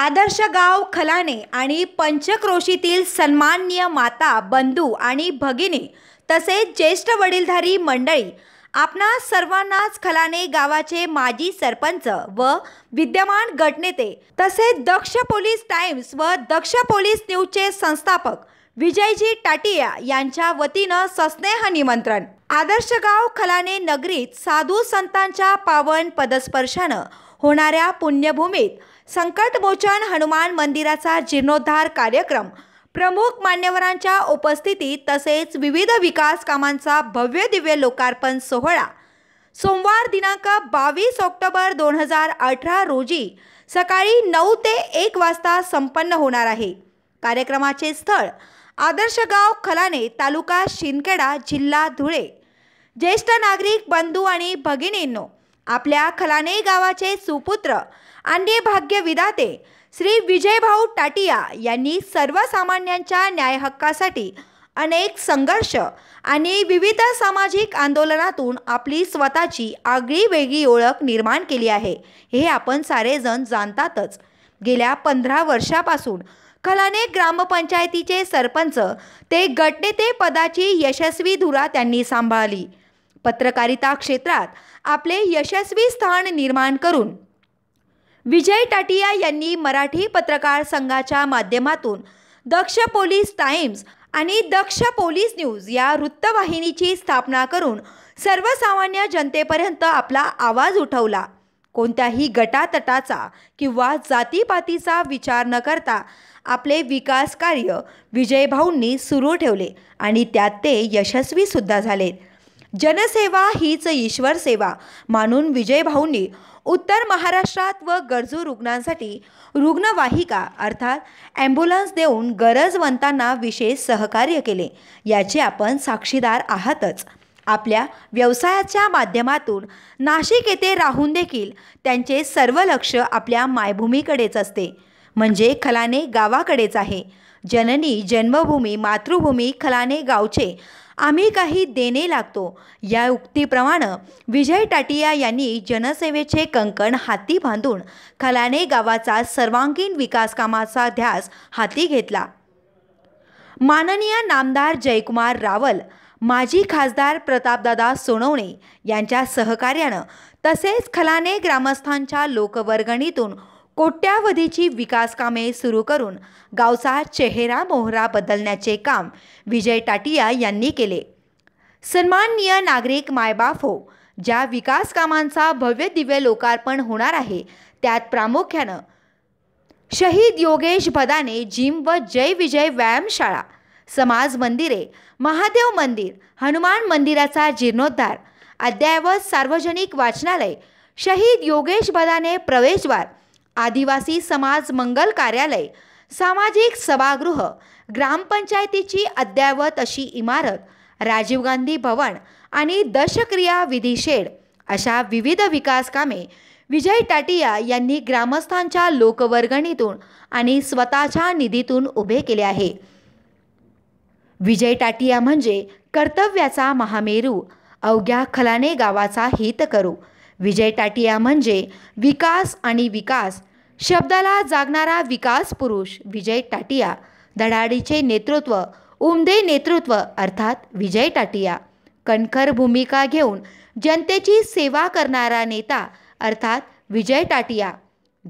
आदर्श गाव खलाने आणि पंचक्रोशीतील सन्माननीय माता बंधू आणि भगिनी तसेच ज्येष्ठ वडीलधारी मंडळी आपणा सर्वांनाच खलाने गावाचे माजी सरपंच व विद्यमान गटनेते तसेच दक्ष पोलीस टाइम्स व दक्ष पोलीस न्यूजचे संस्थापक विजयजी टाटिया यांच्या वतीनं सस्नेह निमंत्रण आदर्श गाव खलाने नगरीत साधू संतांच्या पावन पदस्पर्शानं होणाऱ्या पुण्यभूमीत संकटमोचन हनुमान मंदिराचा जीर्णोद्धार कार्यक्रम प्रमुख मान्यवरांच्या उपस्थितीत तसेच विविध विकास कामांचा भव्य दिव्य लोकार्पण सोहळा सोमवार दिनांक बावीस ऑक्टोबर दोन हजार अठरा रोजी सकाळी नऊ ते एक वाजता संपन्न होणार आहे कार्यक्रमाचे स्थळ आदर्शगाव खलाने तालुका शिंदखेडा जिल्हा धुळे ज्येष्ठ नागरिक बंधू आणि भगिनींनो आपल्या खलाने गावाचे सुपुत्र अन्य भाग्यविदाते श्री विजयभाऊ टाटिया यांनी सर्वसामान्यांच्या न्यायहक्कासाठी अनेक संघर्ष आणि विविध सामाजिक आंदोलनातून आपली स्वतःची आगळी वेगळी ओळख निर्माण केली आहे हे आपण सारेजण जाणतातच गेल्या पंधरा वर्षापासून खलाने ग्रामपंचायतीचे सरपंच ते गटनेते पदाची यशस्वी धुरा त्यांनी सांभाळली पत्रकारिता क्षेत्रात आपले यशस्वी स्थान निर्माण करून विजय टाटिया यांनी मराठी पत्रकार संघाच्या माध्यमातून दक्ष पोलीस टाइम्स आणि दक्ष पोलीस न्यूज या वृत्तवाहिनीची स्थापना करून सर्वसामान्य जनतेपर्यंत आपला आवाज उठवला कोणत्याही गटातटाचा किंवा जातीपातीचा विचार न करता आपले विकास कार्य विजयभाऊंनी सुरू ठेवले आणि त्यात ते यशस्वीसुद्धा झाले जनसेवा हीच ईश्वरसेवा मानून विजयभाऊंनी उत्तर महाराष्ट्रात व गरजू रुग्णांसाठी रुग्णवाहिका अर्थात ॲम्ब्युलन्स देऊन गरजवंतांना विशेष सहकार्य केले याचे आपण साक्षीदार आहातच आपल्या व्यवसायाच्या माध्यमातून नाशिक येथे राहून देखील त्यांचे सर्व लक्ष आपल्या मायभूमीकडेच असते म्हणजे खलाने गावाकडेच आहे जननी जन्मभूमी मातृभूमी खलाने गावचे आम्ही काही देणे लागतो या उक्तीप्रमाणे विजय टाटिया यांनी जनसेवेचे कंकण हाती बांधून खलाने गावाचा सर्वांगीण विकास कामाचा ध्यास हाती घेतला माननीय नामदार जयकुमार रावल माजी खासदार प्रतापदादा सोनवणे यांच्या सहकार्यानं तसेच खलाने ग्रामस्थांच्या लोकवर्गणीतून कोट्यावधीची विकास कामे सुरू करून गावचा चेहरा मोहरा बदलण्याचे काम विजय टाटिया यांनी केले सन्माननीय नागरिक मायबाफो ज्या विकास कामांचा भव्य दिव्य लोकार्पण होणार आहे त्यात प्रामुख्यानं शहीद योगेश भदाने जिम व जय विजय व्यायामशाळा समाज मंदिरे महादेव मंदिर हनुमान मंदिराचा जीर्णोद्धार अद्ययावत सार्वजनिक वाचनालय शहीद योगेश भदाने प्रवेशद्वार आदिवासी समाज मंगल कार्यालय सामाजिक सभागृह ग्रामपंचायतीची अद्यावत अशी इमारत राजीव गांधी भवन आणि दशक्रिया विधी शेड अशा विविध विकास कामे विजय टाटिया यांनी ग्रामस्थांच्या लोकवर्गणीतून आणि स्वतःच्या निधीतून उभे केले आहे विजय टाटिया म्हणजे कर्तव्याचा महामेरू अवघ्या खलाने गावाचा हित करू विजय टाटिया म्हणजे विकास आणि विकास शब्दाला जागणारा विकास पुरुष विजय टाटिया धडाडीचे नेतृत्व उमदे नेतृत्व अर्थात विजय टाटिया कणखर भूमिका घेऊन जनतेची सेवा करणारा नेता अर्थात विजय टाटिया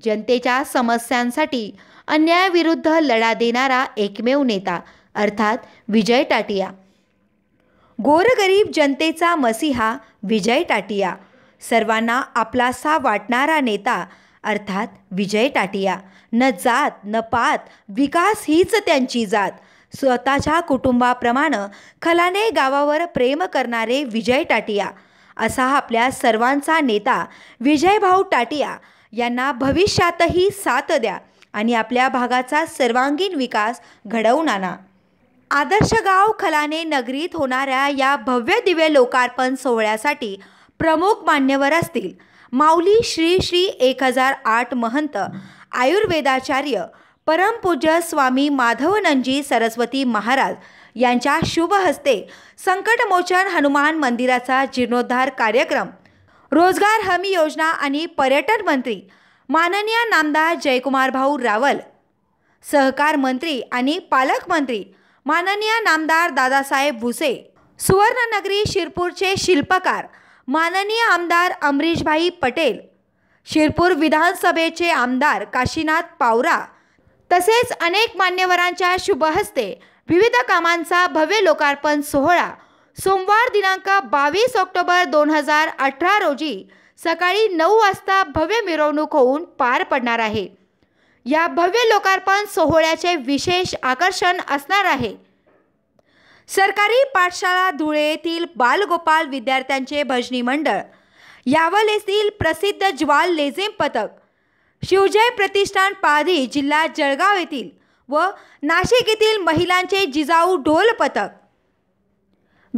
जनतेच्या समस्यांसाठी अन्यायाविरुद्ध लढा देणारा एकमेव नेता अर्थात विजय टाटिया गोरगरीब जनतेचा मसीहा विजय टाटिया सर्वांना आपलासा वाटणारा नेता अर्थात विजय टाटिया न जात न पात विकास हीच त्यांची जात स्वतःच्या कुटुंबाप्रमाणं खलाने गावावर प्रेम करणारे विजय टाटिया असा आपल्या सर्वांचा नेता विजयभाऊ टाटिया यांना भविष्यातही साथ द्या आणि आपल्या भागाचा सर्वांगीण विकास घडवून आणा आदर्श गाव खलाने नगरीत होणाऱ्या या भव्य दिव्य लोकार्पण सोहळ्यासाठी प्रमुख मान्यवर असतील माऊली श्री श्री एक हजार आठ महंत आयुर्वेदाचार्य परमपूज्य स्वामी माधवनंजी सरस्वती महाराज यांच्या शुभ हस्ते संकटमोचन हनुमान मंदिराचा जीर्णोद्धार कार्यक्रम रोजगार हमी योजना आणि पर्यटन मंत्री माननीय नामदार जयकुमार भाऊ रावल सहकार मंत्री आणि पालकमंत्री माननीय नामदार दादासाहेब भुसे सुवर्णनगरी शिरपूरचे शिल्पकार माननीय आमदार अमरीशभाई पटेल शिरपूर विधानसभेचे आमदार काशीनाथ पावरा तसेच अनेक मान्यवरांच्या शुभहस्ते विविध कामांचा भव्य लोकार्पण सोहळा सोमवार दिनांक बावीस ऑक्टोबर दोन हजार अठरा रोजी सकाळी नऊ वाजता भव्य मिरवणूक होऊन पार पडणार आहे या भव्य लोकार्पण सोहळ्याचे विशेष आकर्षण असणार आहे सरकारी पाठशाळा धुळे येथील बालगोपाल विद्यार्थ्यांचे भजनी मंडळ यावल येथील प्रसिद्ध ज्वाल लेझेम पथक शिवजय प्रतिष्ठान पाधी जिल्हा जळगाव येथील व नाशिक येथील महिलांचे जिजाऊ ढोल पथक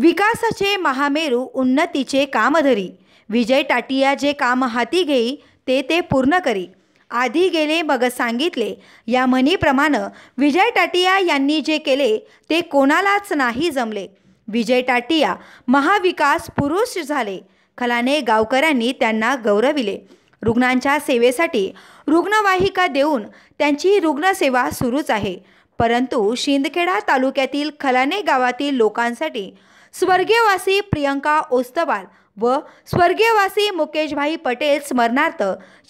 विकासाचे महामेरू उन्नतीचे कामधरी विजय टाटिया जे काम हाती घेई ते ते पूर्ण करी आधी गेले मग सांगितले या म्हणीप्रमाणं विजय टाटिया यांनी जे केले ते कोणालाच नाही जमले विजय टाटिया महाविकास पुरुष झाले खलाने गावकऱ्यांनी त्यांना गौरविले रुग्णांच्या सेवेसाठी रुग्णवाहिका देऊन त्यांची रुग्णसेवा सुरूच आहे परंतु शिंदखेडा तालुक्यातील खलाने गावातील लोकांसाठी स्वर्गीयवासी प्रियंका ओस्तवाल व स्वर्गीयवासी मुकेशभाई पटेल स्मरणार्थ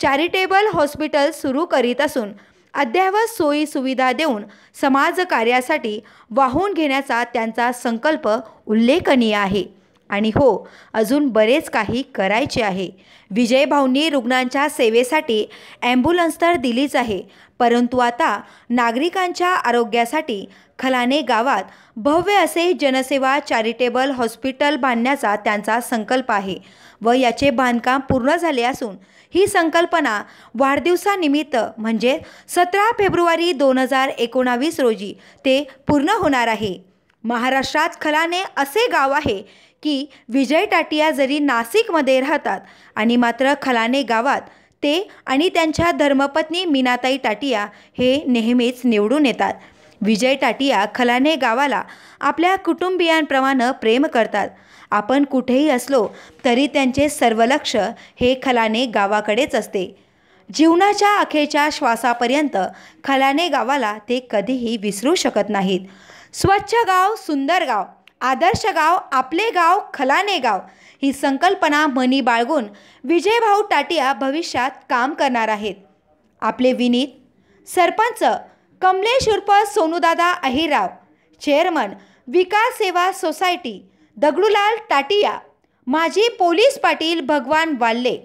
चॅरिटेबल हॉस्पिटल सुरू करीत असून अद्ययावत सोयी सुविधा देऊन समाजकार्यासाठी वाहून घेण्याचा त्यांचा संकल्प उल्लेखनीय आहे आणि हो अजून बरेच काही करायचे आहे विजयभाऊंनी रुग्णांच्या सेवेसाठी ॲम्ब्युलन्स तर दिलीच आहे परंतु आता नागरिकांच्या आरोग्यासाठी खलाने गावात भव्य असे जनसेवा चॅरिटेबल हॉस्पिटल बांधण्याचा त्यांचा संकल्प आहे व याचे बांधकाम पूर्ण झाले असून ही संकल्पना वाढदिवसानिमित्त म्हणजे सतरा फेब्रुवारी दोन हजार एकोणावीस रोजी ते पूर्ण होणार आहे महाराष्ट्रात खलाने असे गाव आहे की विजय टाटिया जरी नाशिकमध्ये राहतात आणि मात्र खलाने गावात ते आणि त्यांच्या धर्मपत्नी मीनाताई टाटिया हे नेहमीच निवडून येतात विजय टाटिया खलाने गावाला आपल्या कुटुंबियांप्रमाणे प्रेम करतात आपण कुठेही असलो तरी त्यांचे सर्व लक्ष हे खलाने गावाकडेच असते जीवनाच्या अखेच्या श्वासापर्यंत खलाने गावाला ते कधीही विसरू शकत नाहीत स्वच्छ गाव सुंदर गाव आदर्श गाव आपले गाव खलाने गाव ही संकल्पना मनी बाळगून विजयभाऊ टाटिया भविष्यात काम करणार आहेत आपले विनीत सरपंच कमलेश उर्फ सोनूदादा अहिराव चेअरमन विकास सेवा सोसायटी दगडूलाल टाटिया माजी पोलीस पाटील भगवान वाल्ले